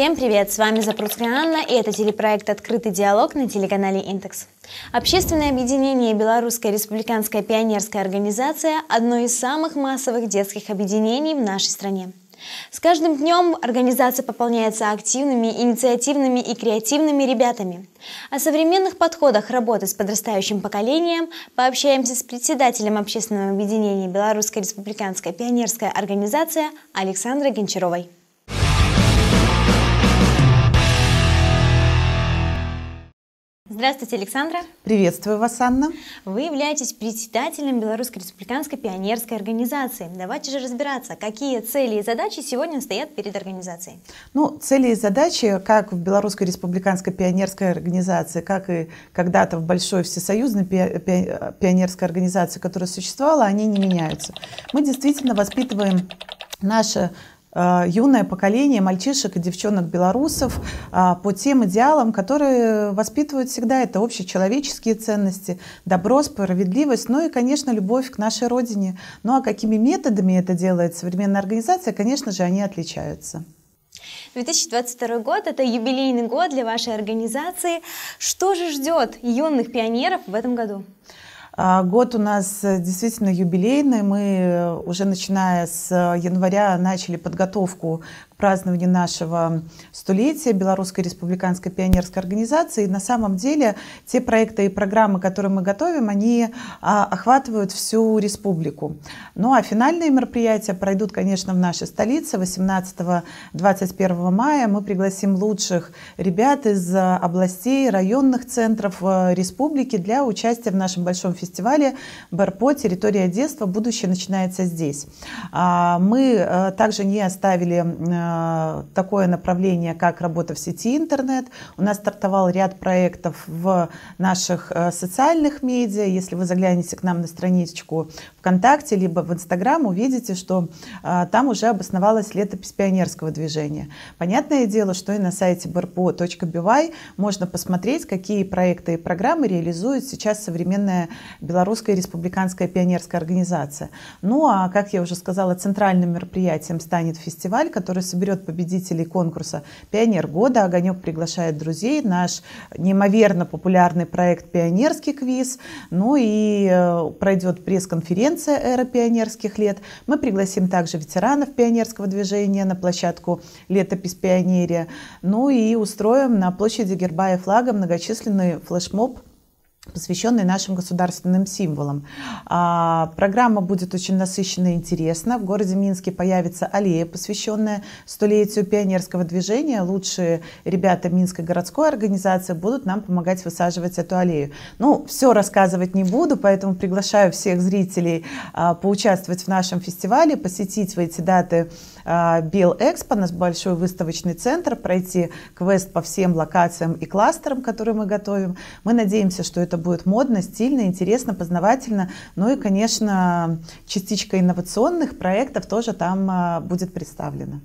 Всем привет! С вами Запрудская Анна и это телепроект «Открытый диалог» на телеканале «Интекс». Общественное объединение «Белорусская республиканская пионерская организация» – одно из самых массовых детских объединений в нашей стране. С каждым днем организация пополняется активными, инициативными и креативными ребятами. О современных подходах работы с подрастающим поколением пообщаемся с председателем общественного объединения «Белорусская республиканская пионерская организация» Александрой Гончаровой. Здравствуйте, Александра. Приветствую вас, Анна. Вы являетесь председателем Белорусской республиканской пионерской организации. Давайте же разбираться, какие цели и задачи сегодня стоят перед организацией. Ну, цели и задачи, как в Белорусской республиканской пионерской организации, как и когда-то в Большой всесоюзной пионерской организации, которая существовала, они не меняются. Мы действительно воспитываем наше Э, юное поколение мальчишек и девчонок-белорусов э, по тем идеалам, которые воспитывают всегда. Это общечеловеческие ценности, добро, справедливость, ну и, конечно, любовь к нашей Родине. Ну а какими методами это делает современная организация, конечно же, они отличаются. 2022 год – это юбилейный год для вашей организации. Что же ждет юных пионеров в этом году? А, год у нас действительно юбилейный. Мы э, уже начиная с э, января начали подготовку празднования нашего столетия Белорусской республиканской пионерской организации. И на самом деле те проекты и программы, которые мы готовим, они а, охватывают всю республику. Ну а финальные мероприятия пройдут, конечно, в нашей столице 18-21 мая. Мы пригласим лучших ребят из а, областей, районных центров а, республики для участия в нашем большом фестивале «Барпо. Территория детства. Будущее начинается здесь». Мы также не оставили Э, такое направление, как работа в сети интернет. У нас стартовал ряд проектов в наших э, социальных медиа. Если вы заглянете к нам на страничку ВКонтакте, либо в Инстаграм, увидите, что а, там уже обосновалась летопись пионерского движения. Понятное дело, что и на сайте brpo.by можно посмотреть, какие проекты и программы реализует сейчас современная Белорусская республиканская пионерская организация. Ну а, как я уже сказала, центральным мероприятием станет фестиваль, который соберет победителей конкурса «Пионер года». «Огонек» приглашает друзей, наш неимоверно популярный проект «Пионерский квиз». Ну и э, пройдет пресс-конференция конференция «Эра пионерских лет». Мы пригласим также ветеранов пионерского движения на площадку «Летопись пионерия». Ну и устроим на площади Герба Гербая флага многочисленный флешмоб посвященный нашим государственным символам. А, программа будет очень насыщенная и интересна. В городе Минске появится аллея, посвященная столетию пионерского движения. Лучшие ребята Минской городской организации будут нам помогать высаживать эту аллею. Ну, все рассказывать не буду, поэтому приглашаю всех зрителей а, поучаствовать в нашем фестивале, посетить в эти даты а, Бел Экспо, наш большой выставочный центр, пройти квест по всем локациям и кластерам, которые мы готовим. Мы надеемся, что это будет модно, стильно, интересно, познавательно. Ну и, конечно, частичка инновационных проектов тоже там а, будет представлена.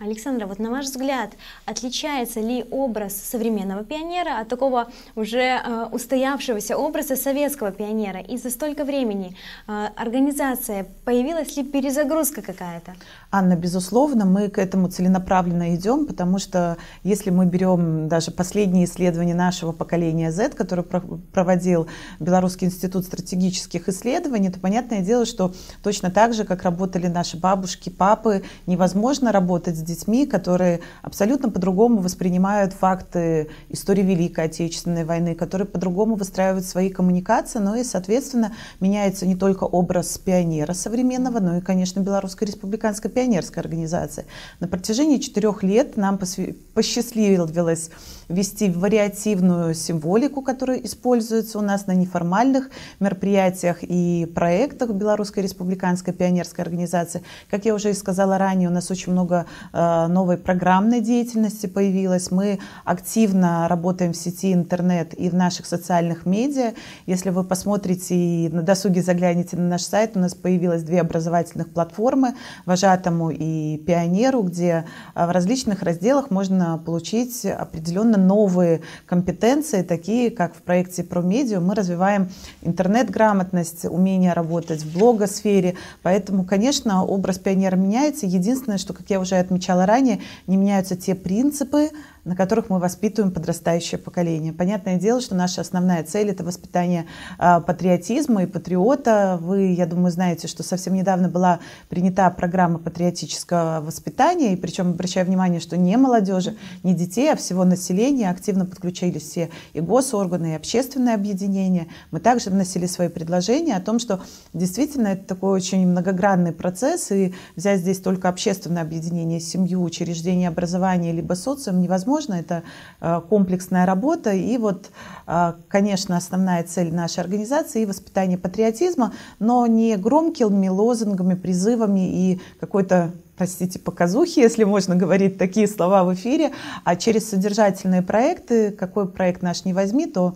Александра, вот на ваш взгляд, отличается ли образ современного пионера от такого уже а, устоявшегося образа советского пионера? И за столько времени а, организация, появилась ли перезагрузка какая-то? Анна, безусловно, мы к этому целенаправленно идем, потому что если мы берем даже последние исследования нашего поколения Z, которые проводил Белорусский институт стратегических исследований, то понятное дело, что точно так же, как работали наши бабушки, папы, невозможно работать с детьми, которые абсолютно по-другому воспринимают факты истории Великой Отечественной войны, которые по-другому выстраивают свои коммуникации, но и, соответственно, меняется не только образ пионера современного, но и, конечно, Белорусской республиканской пионерской организации. На протяжении четырех лет нам посчастливилось ввести вариативную символику, которая используется у нас на неформальных мероприятиях и проектах Белорусской республиканской пионерской организации. Как я уже и сказала ранее, у нас очень много э, новой программной деятельности появилось. Мы активно работаем в сети интернет и в наших социальных медиа. Если вы посмотрите и на досуге заглянете на наш сайт, у нас появилось две образовательных платформы «Вожатому» и «Пионеру», где в различных разделах можно получить определенно новые компетенции, такие как в проекте Promedia Мы развиваем интернет-грамотность, умение работать в блогосфере. Поэтому, конечно, образ пионера меняется. Единственное, что, как я уже отмечала ранее, не меняются те принципы, на которых мы воспитываем подрастающее поколение. Понятное дело, что наша основная цель – это воспитание а, патриотизма и патриота. Вы, я думаю, знаете, что совсем недавно была принята программа патриотического воспитания, и причем обращаю внимание, что не молодежи, не детей, а всего населения активно подключились все и госорганы, и общественные объединения. Мы также вносили свои предложения о том, что действительно это такой очень многогранный процесс, и взять здесь только общественное объединение, семью, учреждение образования, либо социум невозможно, возможно. Это э, комплексная работа. И вот, э, конечно, основная цель нашей организации – и воспитание патриотизма, но не громкими лозунгами, призывами и какой-то простите, показухи, если можно говорить такие слова в эфире, а через содержательные проекты, какой проект наш не возьми, то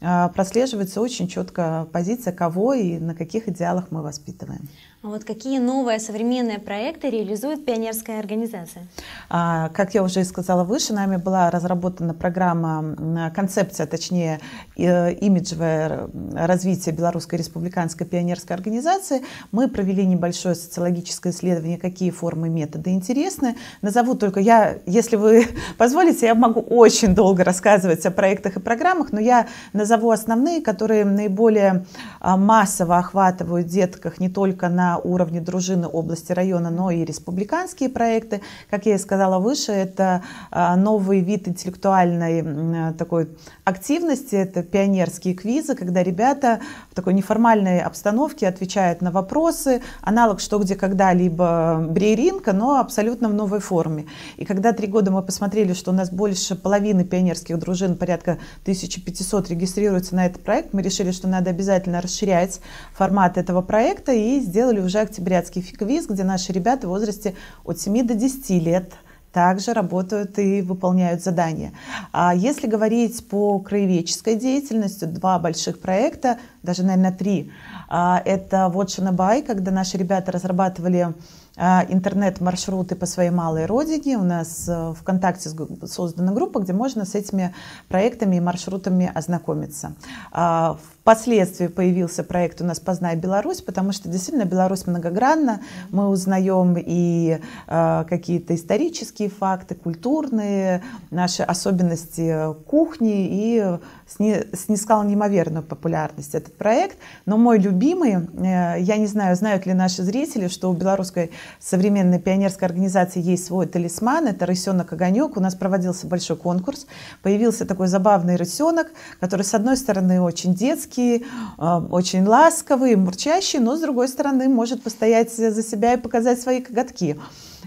э, прослеживается очень четко позиция, кого и на каких идеалах мы воспитываем. А вот какие новые современные проекты реализует пионерская организация? А, как я уже и сказала выше, нами была разработана программа, э, концепция, точнее, э, имиджевое развитие Белорусской республиканской пионерской организации. Мы провели небольшое социологическое исследование, какие формы и методы интересны. Назову только я, если вы позволите, я могу очень долго рассказывать о проектах и программах, но я назову основные, которые наиболее а, массово охватывают детках не только на уровне дружины области района, но и республиканские проекты. Как я и сказала выше, это а, новый вид интеллектуальной такой активности, это пионерские квизы, когда ребята в такой неформальной обстановке отвечают на вопросы, аналог «что, где, когда», либо «брейринка», но абсолютно в новой форме. И когда три года мы посмотрели, что у нас больше половины пионерских дружин, порядка 1500 регистрируется на этот проект, мы решили, что надо обязательно расширять формат этого проекта и сделали уже октябрятский фиквиз, где наши ребята в возрасте от 7 до 10 лет также работают и выполняют задания. А если говорить по краеведческой деятельности, два больших проекта, даже, наверное, три, а, это «Вотшина Бай», когда наши ребята разрабатывали а, интернет-маршруты по своей малой родине. У нас в э, ВКонтакте создана группа, где можно с этими проектами и маршрутами ознакомиться. А, в Впоследствии появился проект у нас «Познай Беларусь», потому что действительно Беларусь многогранна. Мы узнаем и э, какие-то исторические факты, культурные, наши особенности кухни. И сни, снискал неимоверную популярность этот проект. Но мой любимый, э, я не знаю, знают ли наши зрители, что у белорусской современной пионерской организации есть свой талисман. Это рысенок огонек. У нас проводился большой конкурс. Появился такой забавный рысенок, который, с одной стороны, очень детский, мягкий, а, очень ласковый, мурчащий, но, с другой стороны, может постоять за себя и показать свои коготки.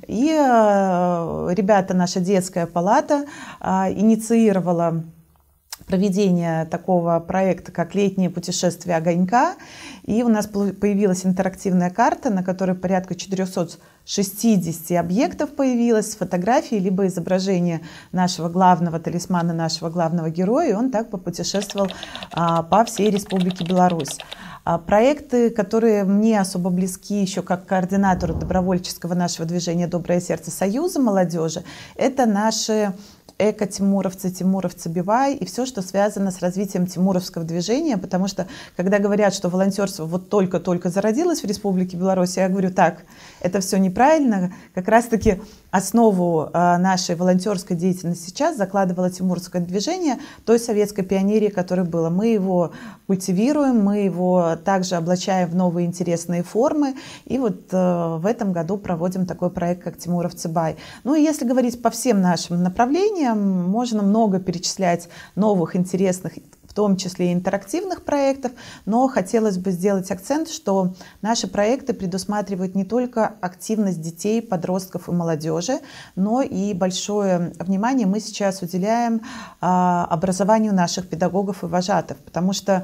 И э, ребята, наша детская палата а, инициировала проведения такого проекта, как «Летнее путешествие огонька». И у нас появилась интерактивная карта, на которой порядка 460 объектов появилось с фотографией либо изображение нашего главного талисмана, нашего главного героя. И он так попутешествовал а, по всей Республике Беларусь. А проекты, которые мне особо близки еще как координатору добровольческого нашего движения «Доброе сердце Союза молодежи», это наши эко-тимуровцы, тимуровцы Бивай и все, что связано с развитием тимуровского движения, потому что, когда говорят, что волонтерство вот только-только зародилось в Республике Беларусь, я говорю, так, это все неправильно. Как раз-таки основу а, нашей волонтерской деятельности сейчас закладывало Тимуровское движение той советской пионерии, которая была. Мы его культивируем, мы его также облачаем в новые интересные формы. И вот э, в этом году проводим такой проект, как Тимуровцы Цибай. Ну и если говорить по всем нашим направлениям, образованием можно много перечислять новых интересных в том числе и интерактивных проектов, но хотелось бы сделать акцент, что наши проекты предусматривают не только активность детей, подростков и молодежи, но и большое внимание мы сейчас уделяем а, образованию наших педагогов и вожатых, потому что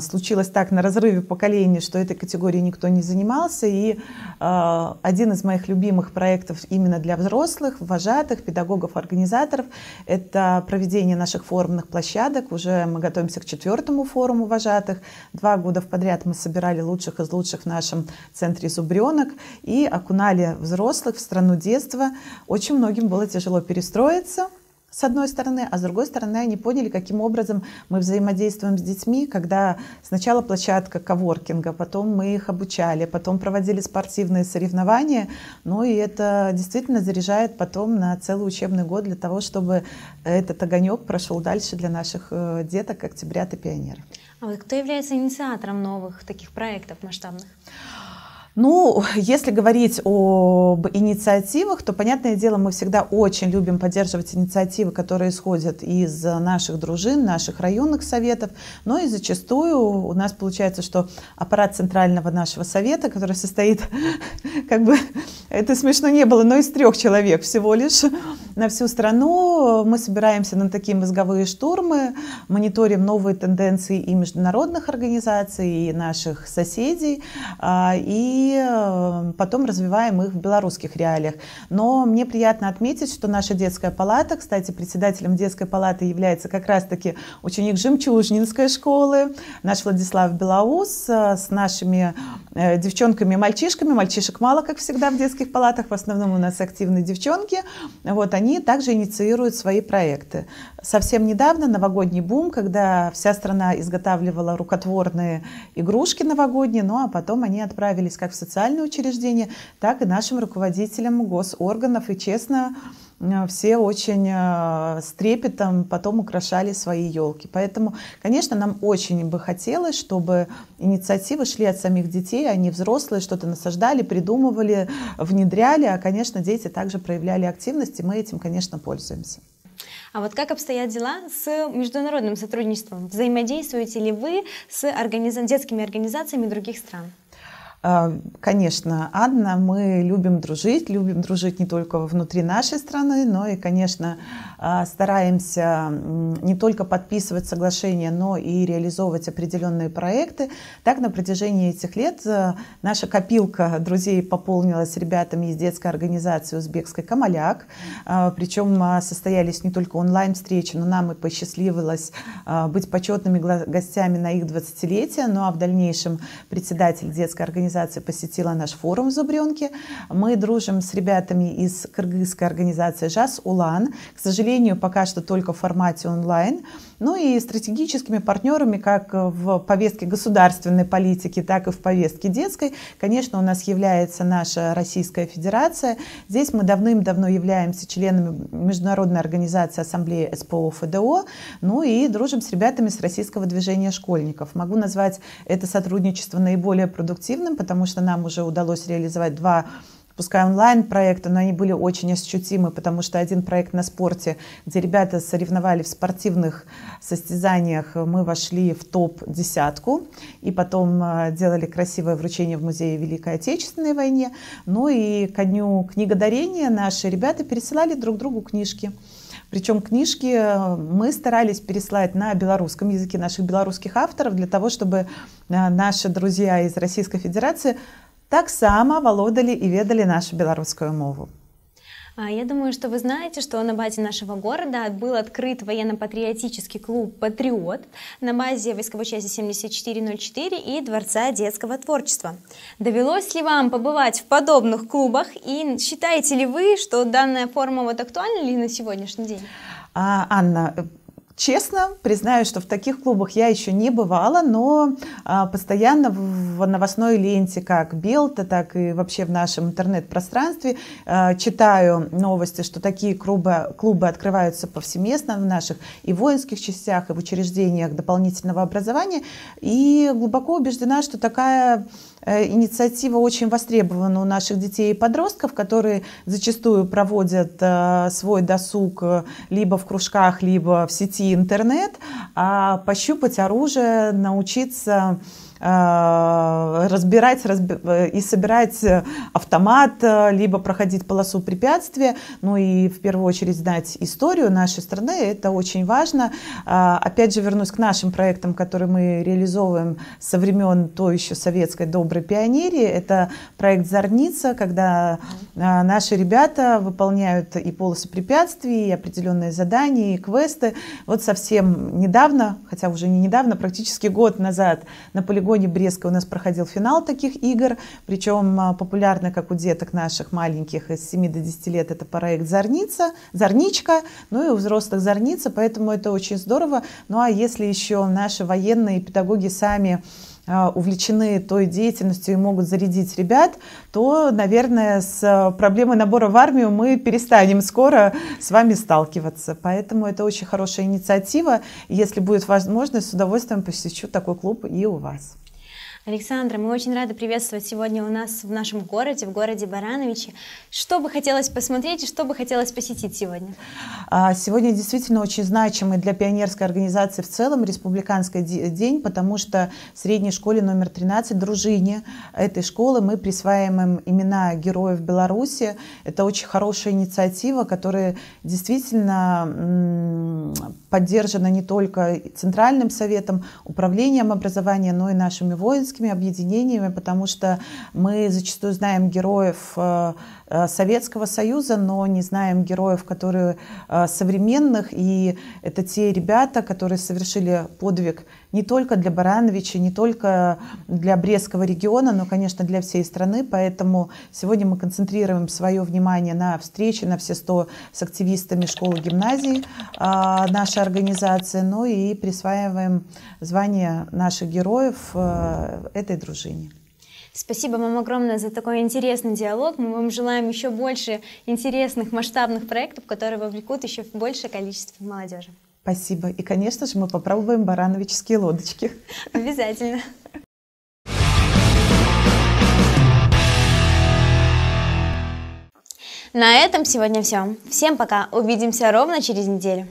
случилось так на разрыве поколений, что этой категорией никто не занимался. И э, один из моих любимых проектов именно для взрослых, вожатых, педагогов, организаторов – это проведение наших форумных площадок. Уже мы готовимся к четвертому форуму вожатых. Два года подряд мы собирали лучших из лучших в нашем центре «Зубренок» и окунали взрослых в страну детства. Очень многим было тяжело перестроиться – с одной стороны, а с другой стороны они поняли, каким образом мы взаимодействуем с детьми, когда сначала площадка коворкинга, потом мы их обучали, потом проводили спортивные соревнования, ну и это действительно заряжает потом на целый учебный год для того, чтобы этот огонек прошел дальше для наших э, деток, октября и пионеров. А вот кто является инициатором новых таких проектов масштабных? Ну, если говорить об инициативах, то, понятное дело, мы всегда очень любим поддерживать инициативы, которые исходят из наших дружин, наших районных советов, но и зачастую у нас получается, что аппарат центрального нашего совета, который состоит, как бы, это смешно не было, но из трех человек всего лишь на всю страну, мы собираемся на такие мозговые штурмы, мониторим новые тенденции и международных организаций, и наших соседей, а, и Э, потом развиваем их в белорусских реалиях. Но мне приятно отметить, что наша детская палата, кстати, председателем детской палаты является как раз-таки ученик Жемчужнинской школы, наш Владислав Белоус э, с нашими э, девчонками и мальчишками. Мальчишек мало, как всегда, в детских палатах, в основном у нас активные девчонки. Вот они также инициируют свои проекты. Совсем недавно новогодний бум, когда вся страна изготавливала рукотворные игрушки новогодние, ну а потом они отправились, как социальные учреждения, так и нашим руководителям госорганов. И честно, э, все очень э, с трепетом потом украшали свои елки. Поэтому, конечно, нам очень бы хотелось, чтобы инициативы шли от самих детей, они а взрослые что-то насаждали, придумывали, внедряли, а, конечно, дети также проявляли активность, и мы этим, конечно, пользуемся. А вот как обстоят дела с международным сотрудничеством? Взаимодействуете ли вы с организа... детскими организациями других стран? Эм, конечно, Анна, мы любим дружить, любим дружить не только внутри нашей страны, но и, конечно, э, стараемся не только подписывать соглашения, но и реализовывать определенные проекты. Так, на протяжении этих лет э, наша копилка друзей пополнилась ребятами из детской организации узбекской «Камаляк». Э, причем состоялись не только онлайн-встречи, но нам и посчастливилось быть почетными гостями на их 20-летие, ну а в дальнейшем председатель детской организации организация посетила наш форум в Зубренке. Мы дружим с ребятами из кыргызской организации «ЖАС Улан». К сожалению, пока что только в формате онлайн ну и стратегическими партнерами как в повестке государственной политики, так и в повестке детской, конечно, у нас является наша Российская Федерация. Здесь мы давным-давно являемся членами Международной организации Ассамблеи СПО ФДО, ну и дружим с ребятами с Российского движения школьников. Могу назвать это сотрудничество наиболее продуктивным, потому что нам уже удалось реализовать два пускай онлайн-проекты, но они были очень ощутимы, потому что один проект на спорте, где ребята соревновали в спортивных состязаниях, мы вошли в топ-десятку, и потом э, делали красивое вручение в Музее Великой Отечественной войне. Ну и ко дню книгодарения наши ребята пересылали друг другу книжки. Причем книжки э, мы старались переслать на белорусском языке наших белорусских авторов для того, чтобы э, наши друзья из Российской Федерации таксама валодалі і ведалі нашу беларускую мову. А, я думаю, что вы знаете, что на базе нашего города был открыт военно-патриотический клуб «Патриот» на базе войсковой части 7404 и Дворца детского творчества. Довелось ли вам побывать в подобных клубах и считаете ли вы, что данная форма вот актуальна ли на сегодняшний день? А, Анна, Честно признаю, что в таких клубах я еще не бывала, но а, постоянно в, новостной ленте как Белта, так и вообще в нашем интернет-пространстве а, читаю новости, что такие клубы, клубы открываются повсеместно в наших и воинских частях, и в учреждениях дополнительного образования. И глубоко убеждена, что такая Э, инициатива очень востребована у наших детей и подростков, которые зачастую проводят э, свой досуг э, либо в кружках, либо в сети интернет, а пощупать оружие, научиться Э, разбирать разби- э, и собирать э, автомат, либо проходить полосу препятствия, ну и в первую очередь знать историю нашей страны, это очень важно. Опять же вернусь к нашим проектам, которые мы реализовываем со времен той еще советской доброй пионерии. Это проект «Зорница», когда наши ребята выполняют и полосы препятствий, и определенные задания, и квесты. Вот совсем недавно, хотя уже не недавно, практически год назад на полигоне полигоне Бреска у нас проходил финал таких игр, причем а, популярно, как у деток наших маленьких из 7 до 10 лет, это проект «Зорница», «Зорничка», ну и у взрослых «Зорница», поэтому это очень здорово. Ну а если еще наши военные педагоги сами а, увлечены той деятельностью и могут зарядить ребят, то, наверное, с а, проблемой набора в армию мы перестанем скоро с вами сталкиваться. Поэтому это очень хорошая инициатива. Если будет возможность, с удовольствием посещу такой клуб и у вас. Александра, мы очень рады приветствовать сегодня у нас в нашем городе, в городе Барановичи. Что бы хотелось посмотреть и что бы хотелось посетить сегодня? А, сегодня действительно очень значимый для пионерской организации в целом республиканский день, потому что в средней школе номер 13 дружине этой школы мы присваиваем имена героев Беларуси. Это очень хорошая инициатива, которая действительно поддержана не только Центральным советом, управлением образования, но и нашими воинскими гражданскими объединениями, потому что мы зачастую знаем героев э, э, Советского Союза, но не знаем героев, которые э, современных, и это те ребята, которые совершили подвиг не только для Барановича, не только для Брестского региона, но, конечно, для всей страны. Поэтому сегодня мы концентрируем свое внимание на встрече на все сто с активистами школы гимназии а, нашей организации, ну и присваиваем звание наших героев а, этой дружине. Спасибо вам огромное за такой интересный диалог. Мы вам желаем еще больше интересных масштабных проектов, которые вовлекут еще большее количество молодежи. Спасибо. И, конечно же, мы попробуем барановические лодочки. Обязательно. На этом сегодня все. Всем пока. Увидимся ровно через неделю.